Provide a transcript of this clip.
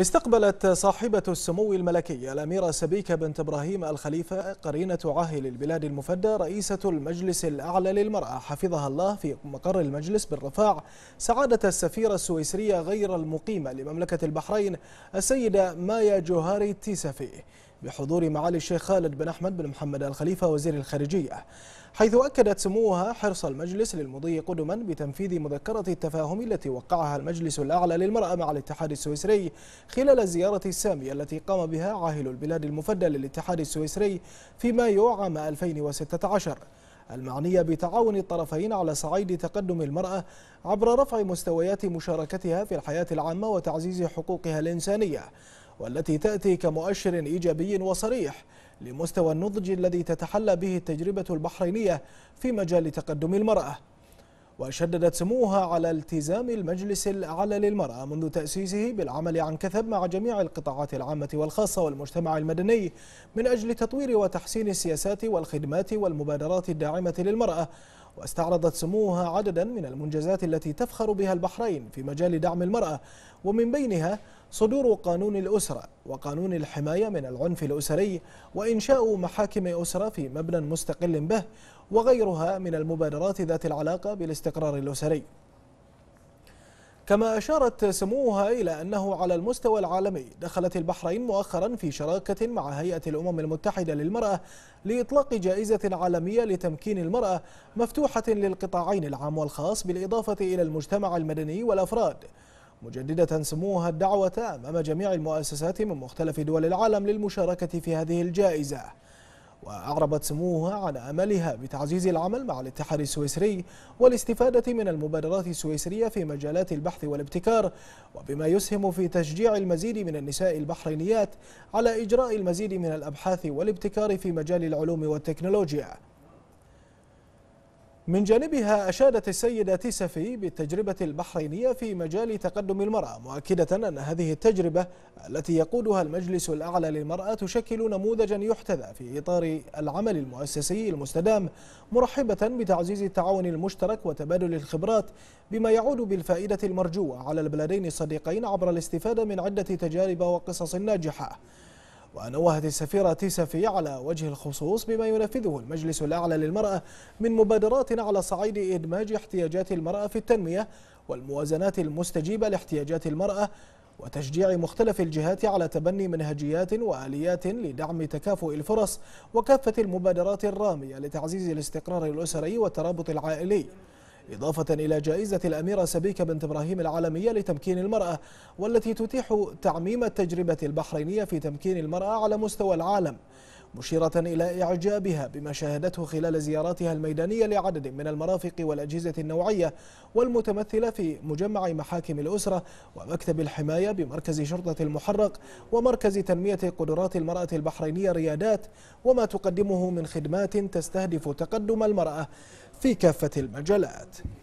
استقبلت صاحبة السمو الملكي الأميرة سبيكة بنت إبراهيم الخليفة قرينة عاهل البلاد المفدى رئيسة المجلس الأعلى للمرأة حفظها الله في مقر المجلس بالرفاع سعادة السفيرة السويسرية غير المقيمة لمملكة البحرين السيدة مايا جوهاري تيسافي بحضور معالي الشيخ خالد بن أحمد بن محمد الخليفة وزير الخارجية حيث أكدت سموها حرص المجلس للمضي قدما بتنفيذ مذكرة التفاهم التي وقعها المجلس الأعلى للمرأة مع الاتحاد السويسري خلال الزيارة السامية التي قام بها عاهل البلاد المفدى للاتحاد السويسري في مايو عام 2016 المعنية بتعاون الطرفين على صعيد تقدم المرأة عبر رفع مستويات مشاركتها في الحياة العامة وتعزيز حقوقها الإنسانية والتي تأتي كمؤشر إيجابي وصريح لمستوى النضج الذي تتحلى به التجربة البحرينية في مجال تقدم المرأة وشددت سموها على التزام المجلس الأعلى للمرأة منذ تأسيسه بالعمل عن كثب مع جميع القطاعات العامة والخاصة والمجتمع المدني من أجل تطوير وتحسين السياسات والخدمات والمبادرات الداعمة للمرأة واستعرضت سموها عددا من المنجزات التي تفخر بها البحرين في مجال دعم المرأة ومن بينها صدور قانون الأسرة وقانون الحماية من العنف الأسري وإنشاء محاكم أسرة في مبنى مستقل به وغيرها من المبادرات ذات العلاقة بالاستقرار الأسري كما أشارت سموها إلى أنه على المستوى العالمي دخلت البحرين مؤخرا في شراكة مع هيئة الأمم المتحدة للمرأة لإطلاق جائزة عالمية لتمكين المرأة مفتوحة للقطاعين العام والخاص بالإضافة إلى المجتمع المدني والأفراد مجددة سموها الدعوة أمام جميع المؤسسات من مختلف دول العالم للمشاركة في هذه الجائزة وأعربت سموها عن أملها بتعزيز العمل مع الاتحاد السويسري والاستفادة من المبادرات السويسرية في مجالات البحث والابتكار وبما يسهم في تشجيع المزيد من النساء البحرينيات على إجراء المزيد من الأبحاث والابتكار في مجال العلوم والتكنولوجيا من جانبها أشادت السيدة تيسفي بالتجربة البحرينية في مجال تقدم المرأة مؤكدة أن هذه التجربة التي يقودها المجلس الأعلى للمرأة تشكل نموذجا يحتذى في إطار العمل المؤسسي المستدام مرحبة بتعزيز التعاون المشترك وتبادل الخبرات بما يعود بالفائدة المرجوة على البلدين الصديقين عبر الاستفادة من عدة تجارب وقصص ناجحة ونوهت السفيرة تيسفي على وجه الخصوص بما ينفذه المجلس الأعلى للمرأة من مبادرات على صعيد إدماج احتياجات المرأة في التنمية والموازنات المستجيبة لاحتياجات المرأة وتشجيع مختلف الجهات على تبني منهجيات وآليات لدعم تكافؤ الفرص وكافة المبادرات الرامية لتعزيز الاستقرار الأسري والترابط العائلي إضافة إلى جائزة الأميرة سبيكة بنت إبراهيم العالمية لتمكين المرأة والتي تتيح تعميم التجربة البحرينية في تمكين المرأة على مستوى العالم مشيرة إلى إعجابها بما شاهدته خلال زياراتها الميدانية لعدد من المرافق والأجهزة النوعية والمتمثلة في مجمع محاكم الأسرة ومكتب الحماية بمركز شرطة المحرق ومركز تنمية قدرات المرأة البحرينية ريادات وما تقدمه من خدمات تستهدف تقدم المرأة في كافة المجالات